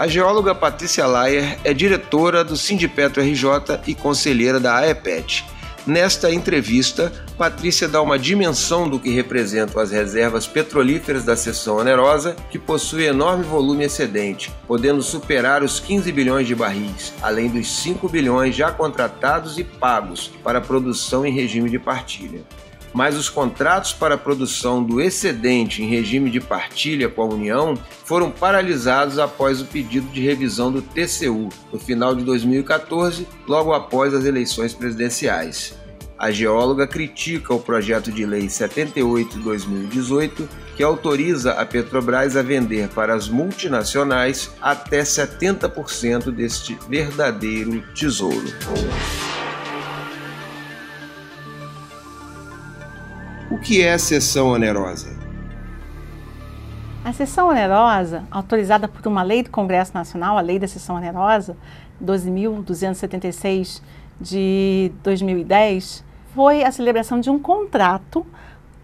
A geóloga Patrícia Laier é diretora do Sindipetro RJ e conselheira da AEPET. Nesta entrevista, Patrícia dá uma dimensão do que representam as reservas petrolíferas da seção onerosa, que possui enorme volume excedente, podendo superar os 15 bilhões de barris, além dos 5 bilhões já contratados e pagos para produção em regime de partilha mas os contratos para a produção do excedente em regime de partilha com a União foram paralisados após o pedido de revisão do TCU, no final de 2014, logo após as eleições presidenciais. A geóloga critica o projeto de lei 78/2018, que autoriza a Petrobras a vender para as multinacionais até 70% deste verdadeiro tesouro. que é a sessão onerosa? A sessão onerosa, autorizada por uma lei do Congresso Nacional, a Lei da Sessão Onerosa, 12.276 de 2010, foi a celebração de um contrato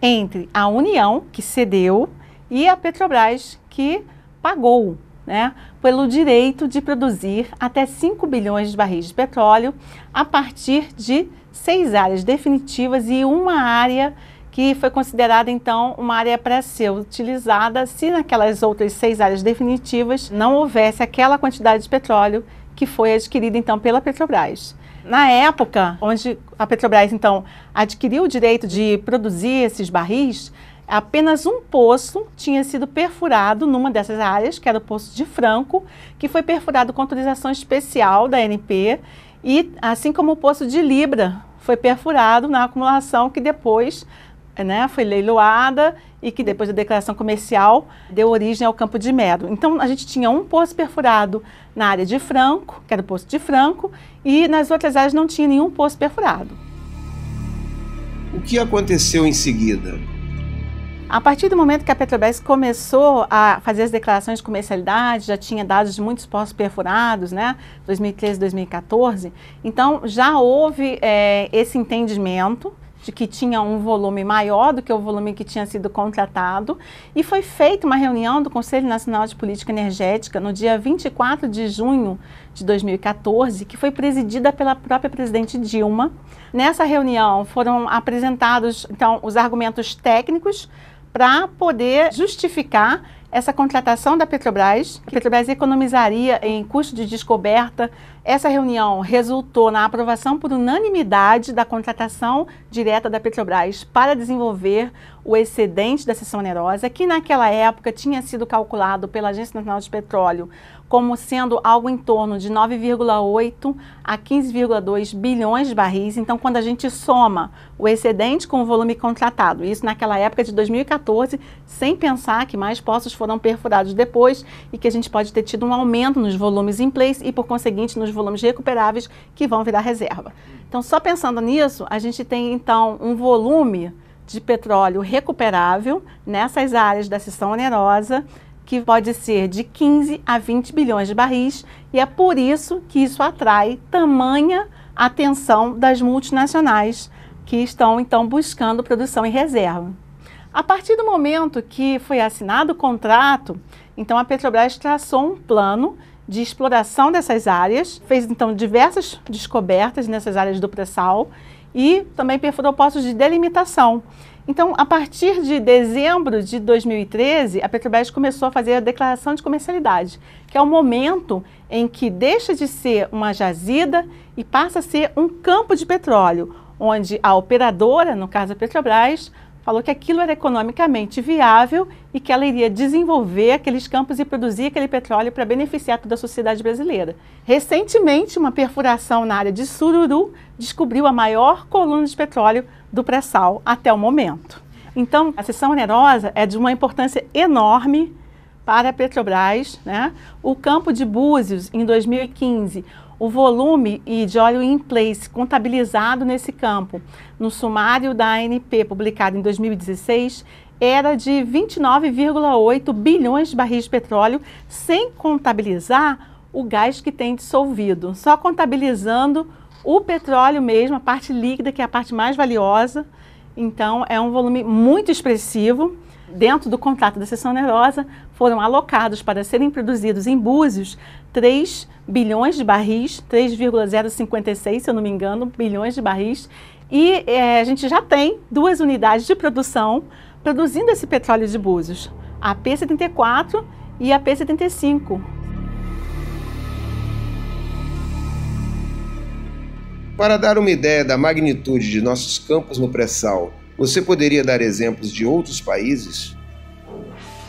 entre a União, que cedeu, e a Petrobras, que pagou né, pelo direito de produzir até 5 bilhões de barris de petróleo a partir de seis áreas definitivas e uma área que foi considerada então uma área para ser utilizada se naquelas outras seis áreas definitivas não houvesse aquela quantidade de petróleo que foi adquirida então pela Petrobras. Na época onde a Petrobras então adquiriu o direito de produzir esses barris, apenas um poço tinha sido perfurado numa dessas áreas, que era o poço de Franco, que foi perfurado com autorização especial da ANP, e assim como o poço de Libra foi perfurado na acumulação que depois né, foi leiloada e que depois da declaração comercial deu origem ao campo de Mero. Então a gente tinha um poço perfurado na área de Franco, que era o poço de Franco, e nas outras áreas não tinha nenhum poço perfurado. O que aconteceu em seguida? A partir do momento que a Petrobras começou a fazer as declarações de comercialidade, já tinha dados de muitos poços perfurados, né? 2013, 2014. Então já houve é, esse entendimento que tinha um volume maior do que o volume que tinha sido contratado, e foi feita uma reunião do Conselho Nacional de Política Energética no dia 24 de junho de 2014, que foi presidida pela própria presidente Dilma. Nessa reunião foram apresentados então os argumentos técnicos para poder justificar essa contratação da Petrobras, a Petrobras economizaria em custo de descoberta. Essa reunião resultou na aprovação por unanimidade da contratação direta da Petrobras para desenvolver o excedente da seção onerosa, que naquela época tinha sido calculado pela Agência Nacional de Petróleo como sendo algo em torno de 9,8 a 15,2 bilhões de barris. Então, quando a gente soma o excedente com o volume contratado, isso naquela época de 2014, sem pensar que mais poços foram perfurados depois e que a gente pode ter tido um aumento nos volumes in place e, por conseguinte, nos volumes recuperáveis que vão virar reserva. Então, só pensando nisso, a gente tem então um volume de petróleo recuperável nessas áreas da seção onerosa que pode ser de 15 a 20 bilhões de barris, e é por isso que isso atrai tamanha atenção das multinacionais que estão então buscando produção em reserva. A partir do momento que foi assinado o contrato, então a Petrobras traçou um plano de exploração dessas áreas, fez então diversas descobertas nessas áreas do pré-sal e também perfurou poços de delimitação. Então, a partir de dezembro de 2013, a Petrobras começou a fazer a declaração de comercialidade, que é o momento em que deixa de ser uma jazida e passa a ser um campo de petróleo, onde a operadora, no caso a Petrobras, falou que aquilo era economicamente viável e que ela iria desenvolver aqueles campos e produzir aquele petróleo para beneficiar toda a sociedade brasileira. Recentemente, uma perfuração na área de Sururu descobriu a maior coluna de petróleo do pré-sal até o momento. Então, a seção onerosa é de uma importância enorme para a Petrobras. Né? O campo de Búzios, em 2015, o volume de óleo in place contabilizado nesse campo no sumário da ANP publicado em 2016 era de 29,8 bilhões de barris de petróleo, sem contabilizar o gás que tem dissolvido, só contabilizando o petróleo mesmo, a parte líquida, que é a parte mais valiosa. Então, é um volume muito expressivo dentro do contrato da seção onerosa, foram alocados para serem produzidos em Búzios 3 bilhões de barris, 3,056, se eu não me engano, bilhões de barris. E é, a gente já tem duas unidades de produção produzindo esse petróleo de Búzios, a P74 e a P75. Para dar uma ideia da magnitude de nossos campos no pré-sal você poderia dar exemplos de outros países?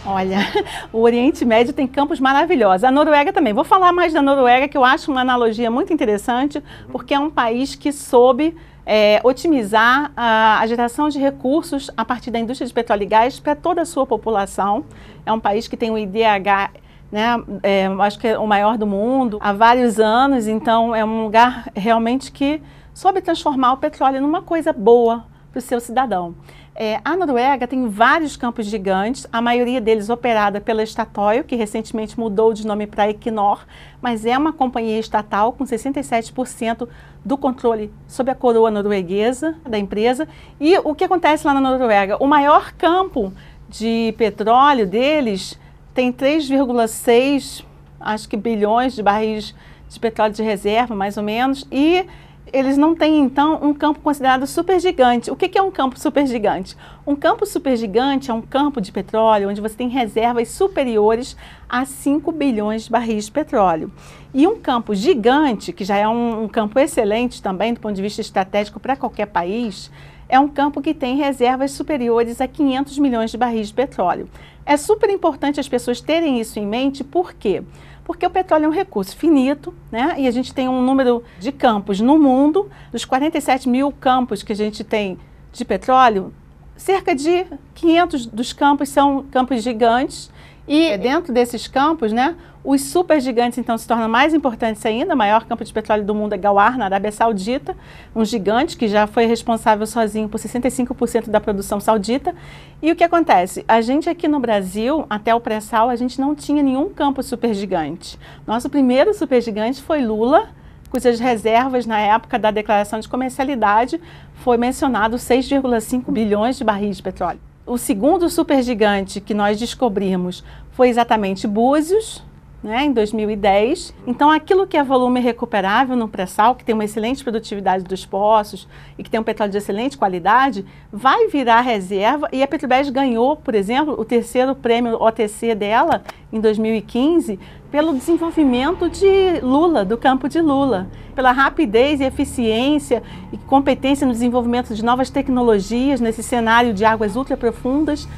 Olha, o Oriente Médio tem campos maravilhosos. A Noruega também. Vou falar mais da Noruega, que eu acho uma analogia muito interessante, porque é um país que soube é, otimizar a, a, geração de recursos a partir da indústria de petróleo e gás para toda a sua população. É um país que tem um IDH, né, é, acho que é o maior do mundo, há vários anos, então é um lugar realmente que soube transformar o petróleo numa coisa boa para o seu cidadão. É, a Noruega tem vários campos gigantes, a maioria deles operada pela Statoil, que recentemente mudou de nome para Equinor, mas é uma companhia estatal com 67% do controle sobre a coroa norueguesa da empresa. E o que acontece lá na Noruega? O maior campo de petróleo deles tem 3,6 acho que bilhões de barris de petróleo de reserva, mais ou menos, e eles não têm, então, um campo considerado supergigante. O que, é um campo supergigante? Um campo supergigante é um campo de petróleo onde você tem reservas superiores a 5 bilhões de barris de petróleo. E um campo gigante, que já é um, um campo excelente também do ponto de vista estratégico para qualquer país, é um campo que tem reservas superiores a 500 milhões de barris de petróleo. É super importante as pessoas terem isso em mente, por quê? porque o petróleo é um recurso finito, né? E a gente tem um número de campos no mundo, dos 47 mil campos que a gente tem de petróleo, cerca de 500 dos campos são campos gigantes e é dentro desses campos, né, os supergigantes então se tornam mais importantes ainda. O maior campo de petróleo do mundo é Gawar, na Arábia Saudita, um gigante que já foi responsável sozinho por 65% da produção saudita. E o que acontece? A gente aqui no Brasil, até o pré-sal, a gente não tinha nenhum campo supergigante. Nosso primeiro supergigante foi Lula, cujas reservas na época da declaração de comercialidade foi mencionado 6,5 bilhões de barris de petróleo. O segundo supergigante que nós descobrimos foi exatamente Búzios, né, em 2010. Então, aquilo que é volume recuperável no pré-sal, que tem uma excelente produtividade dos poços e que tem um petróleo de excelente qualidade, vai virar reserva. E a Petrobras ganhou, por exemplo, o terceiro prêmio OTC dela em 2015 pelo desenvolvimento de Lula, do campo de Lula, pela rapidez e eficiência e competência no desenvolvimento de novas tecnologias nesse cenário de águas ultraprofundas.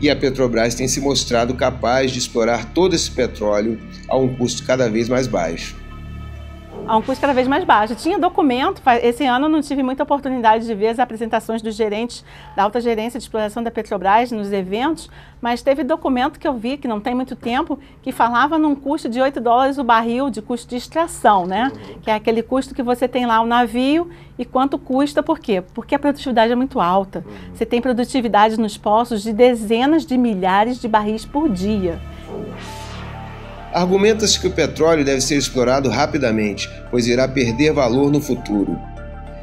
E a Petrobras tem se mostrado capaz de explorar todo esse petróleo a um custo cada vez mais baixo a um custo cada vez mais baixo. Tinha documento, esse ano eu não tive muita oportunidade de ver as apresentações dos gerentes da alta gerência de exploração da Petrobras nos eventos, mas teve documento que eu vi, que não tem muito tempo, que falava num custo de 8 dólares o barril de custo de extração, né? Que é aquele custo que você tem lá o navio e quanto custa, por quê? Porque a produtividade é muito alta. Você tem produtividade nos poços de dezenas de milhares de barris por dia argumenta-se que o petróleo deve ser explorado rapidamente, pois irá perder valor no futuro.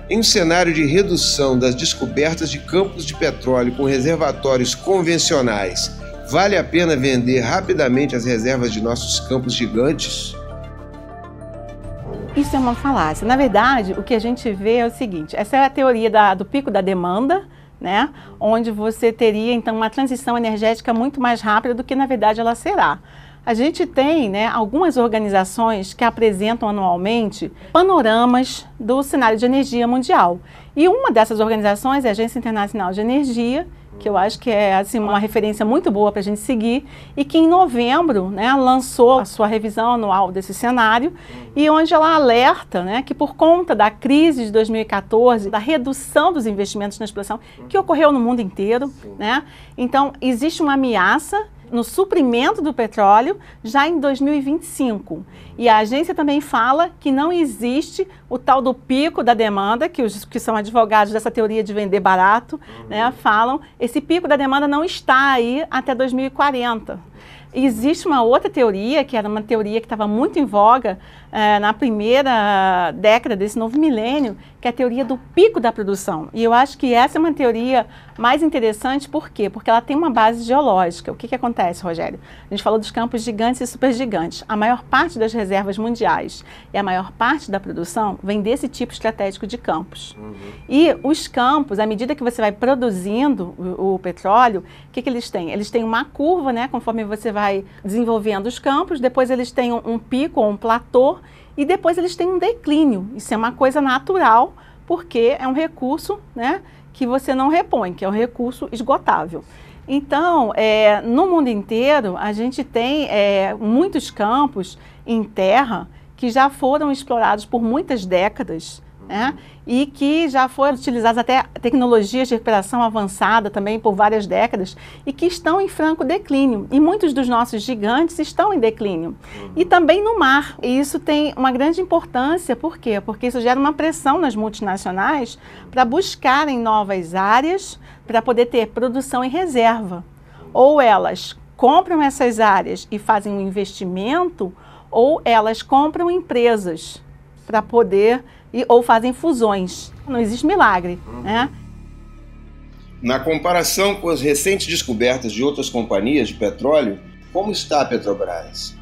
Em um cenário de redução das descobertas de campos de petróleo com reservatórios convencionais, vale a pena vender rapidamente as reservas de nossos campos gigantes? Isso é uma falácia. Na verdade, o que a gente vê é o seguinte: essa é a teoria da, do pico da demanda, né? onde você teria então uma transição energética muito mais rápida do que na verdade ela será. A gente tem né, algumas organizações que apresentam anualmente panoramas do cenário de energia mundial. E uma dessas organizações é a Agência Internacional de Energia, que eu acho que é assim, uma referência muito boa para a gente seguir, e que em novembro né, lançou a sua revisão anual desse cenário, e onde ela alerta né, que por conta da crise de 2014, da redução dos investimentos na exploração, que ocorreu no mundo inteiro, né, então existe uma ameaça no suprimento do petróleo já em 2025. E a agência também fala que não existe o tal do pico da demanda, que os que são advogados dessa teoria de vender barato uhum. né, falam, esse pico da demanda não está aí até 2040. Existe uma outra teoria, que era uma teoria que estava muito em voga, eh, na primeira década desse novo milênio, que é a teoria do pico da produção. E eu acho que essa é uma teoria mais interessante, por quê? Porque ela tem uma base geológica. O que, que acontece, Rogério? A gente falou dos campos gigantes e supergigantes. A maior parte das reservas mundiais e a maior parte da produção vem desse tipo estratégico de campos. Uhum. E os campos, à medida que você vai produzindo o, o petróleo, o que, que eles têm? Eles têm uma curva, né? Conforme você vai desenvolvendo os campos, depois eles têm um, um pico ou um platô e depois eles têm um declínio. Isso é uma coisa natural, porque é um recurso né, que você não repõe, que é um recurso esgotável. Então, é, no mundo inteiro, a gente tem é, muitos campos em terra que já foram explorados por muitas décadas, né? e que já foram utilizadas até tecnologias de recuperação avançada também por várias décadas e que estão em franco declínio. E muitos dos nossos gigantes estão em declínio. Uhum. E também no mar. E isso tem uma grande importância, por quê? Porque isso gera uma pressão nas multinacionais para buscarem novas áreas para poder ter produção em reserva. Ou elas compram essas áreas e fazem um investimento, ou elas compram empresas para poder e, ou fazem fusões. Não existe milagre, uhum. né? Na comparação com as recentes descobertas de outras companhias de petróleo, como está a Petrobras?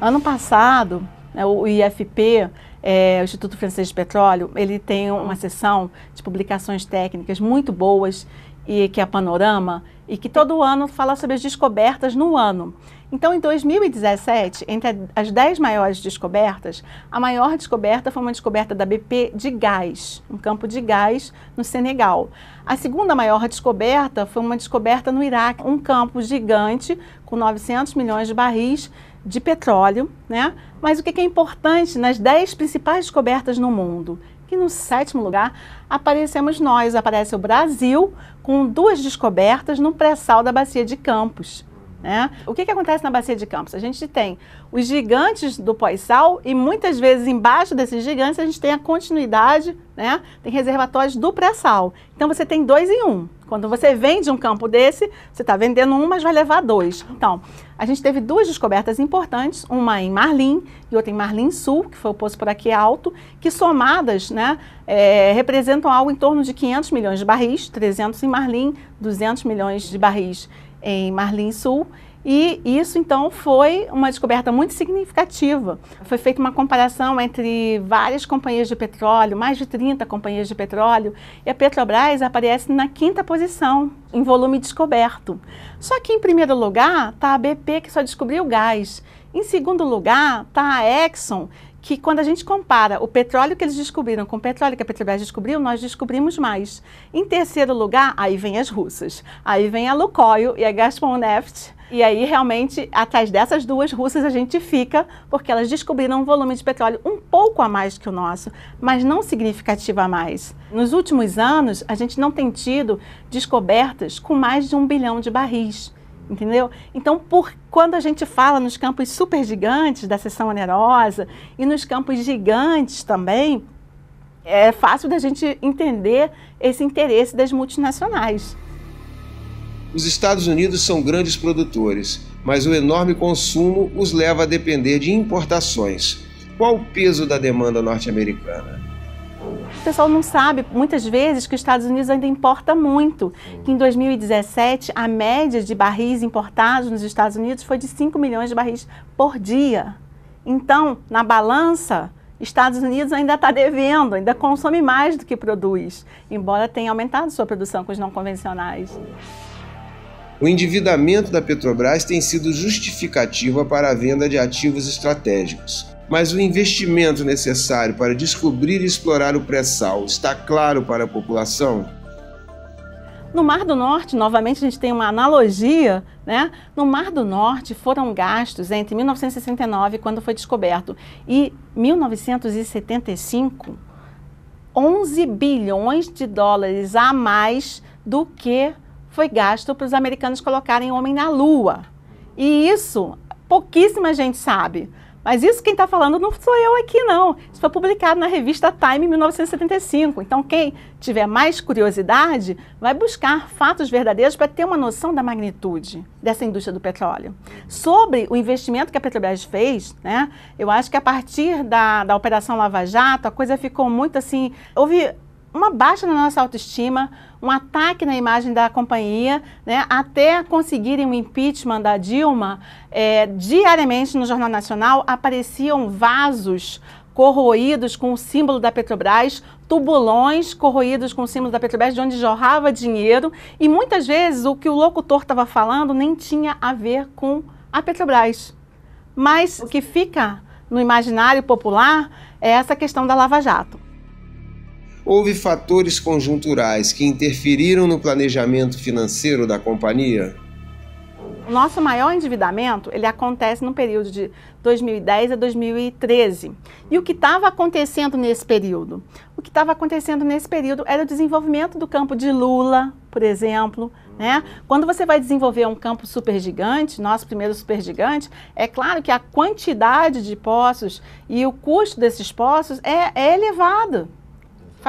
Ano passado, né, o IFP, é, o Instituto Francês de Petróleo, ele tem uma seção de publicações técnicas muito boas e que é a Panorama, e que todo ano fala sobre as descobertas no ano. Então, em 2017, entre as 10 maiores descobertas, a maior descoberta foi uma descoberta da BP de gás, um campo de gás no Senegal. A segunda maior descoberta foi uma descoberta no Iraque, um campo gigante com 900 milhões de barris de petróleo, né? Mas o que é importante nas 10 principais descobertas no mundo? E no sétimo lugar, aparecemos nós, aparece o Brasil, com duas descobertas no pré-sal da Bacia de Campos. Né? O que, que acontece na Bacia de Campos? A gente tem os gigantes do pós-sal e muitas vezes embaixo desses gigantes a gente tem a continuidade, né? tem reservatórios do pré-sal. Então você tem dois em um. Quando você vende um campo desse, você está vendendo um, mas vai levar dois. Então, a gente teve duas descobertas importantes, uma em Marlim e outra em Marlim Sul, que foi o poço por aqui alto, que somadas né, é, representam algo em torno de 500 milhões de barris, 300 em Marlim, 200 milhões de barris em Marlim Sul. E isso, então, foi uma descoberta muito significativa. Foi feita uma comparação entre várias companhias de petróleo, mais de 30 companhias de petróleo, e a Petrobras aparece na quinta posição em volume descoberto. Só que, em primeiro lugar, está a BP, que só descobriu gás. Em segundo lugar, está a Exxon, que quando a gente compara o petróleo que eles descobriram com o petróleo que a Petrobras descobriu, nós descobrimos mais. Em terceiro lugar, aí vem as russas. Aí vem a Lukoil e a Gazpromneft. E aí, realmente, atrás dessas duas russas a gente fica, porque elas descobriram um volume de petróleo um pouco a mais que o nosso, mas não significativo a mais. Nos últimos anos, a gente não tem tido descobertas com mais de um bilhão de barris entendeu? Então, por, quando a gente fala nos campos super gigantes da seção onerosa e nos campos gigantes também, é fácil da gente entender esse interesse das multinacionais. Os Estados Unidos são grandes produtores, mas o enorme consumo os leva a depender de importações. Qual o peso da demanda norte-americana? pessoal não sabe, muitas vezes, que os Estados Unidos ainda importa muito. Que em 2017, a média de barris importados nos Estados Unidos foi de 5 milhões de barris por dia. Então, na balança, Estados Unidos ainda está devendo, ainda consome mais do que produz, embora tenha aumentado sua produção com os não convencionais. O endividamento da Petrobras tem sido justificativa para a venda de ativos estratégicos mas o investimento necessário para descobrir e explorar o pré-sal está claro para a população? No Mar do Norte, novamente a gente tem uma analogia, né? No Mar do Norte foram gastos entre 1969, quando foi descoberto, e 1975, 11 bilhões de dólares a mais do que foi gasto para os americanos colocarem homem na Lua. E isso pouquíssima gente sabe. Mas isso quem está falando não sou eu aqui, não. Isso foi publicado na revista Time em 1975. Então, quem tiver mais curiosidade vai buscar fatos verdadeiros para ter uma noção da magnitude dessa indústria do petróleo. Sobre o investimento que a Petrobras fez, né, eu acho que a partir da, da Operação Lava Jato, a coisa ficou muito assim. Houve uma baixa na nossa autoestima, um ataque na imagem da companhia, né, até conseguirem o um impeachment da Dilma, é, diariamente no Jornal Nacional apareciam vasos corroídos com o símbolo da Petrobras, tubulões corroídos com o símbolo da Petrobras, de onde jorrava dinheiro, e muitas vezes o que o locutor estava falando nem tinha a ver com a Petrobras. Mas o que fica no imaginário popular é essa questão da Lava Jato houve fatores conjunturais que interferiram no planejamento financeiro da companhia? O nosso maior endividamento ele acontece no período de 2010 a 2013. E o que estava acontecendo nesse período? O que estava acontecendo nesse período era o desenvolvimento do campo de Lula, por exemplo. Né? Quando você vai desenvolver um campo supergigante, nosso primeiro supergigante, é claro que a quantidade de poços e o custo desses poços é, é elevado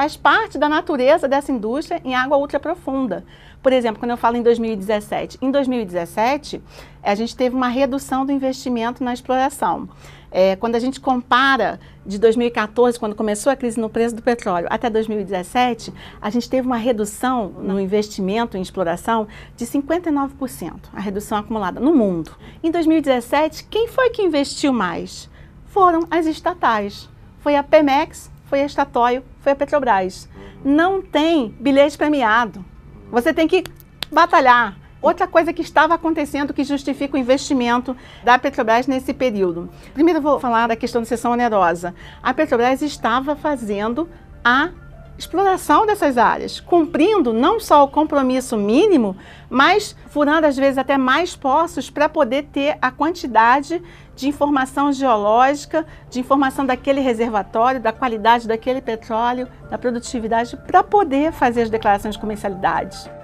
faz parte da natureza dessa indústria em água ultra profunda. Por exemplo, quando eu falo em 2017, em 2017 a gente teve uma redução do investimento na exploração. É, quando a gente compara de 2014, quando começou a crise no preço do petróleo, até 2017, a gente teve uma redução no investimento em exploração de 59%, a redução acumulada no mundo. Em 2017, quem foi que investiu mais? Foram as estatais. Foi a Pemex, foi a Estatóio foi a Petrobras. Não tem bilhete premiado. Você tem que batalhar. Outra coisa que estava acontecendo que justifica o investimento da Petrobras nesse período. Primeiro eu vou falar da questão de sessão onerosa. A Petrobras estava fazendo a exploração dessas áreas, cumprindo não só o compromisso mínimo, mas furando às vezes até mais poços para poder ter a quantidade de informação geológica, de informação daquele reservatório, da qualidade daquele petróleo, da produtividade, para poder fazer as declarações de comercialidade.